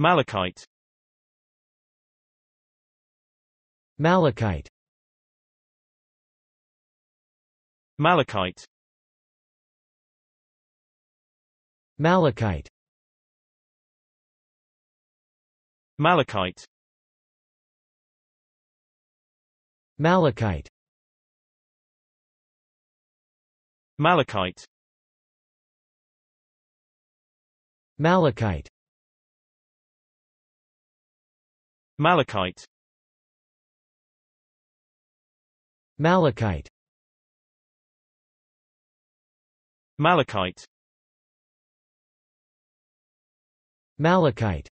Malachite Malachite Malachite Malachite Malachite Malachite Malachite Malachite Malachite Malachite Malachite Malachite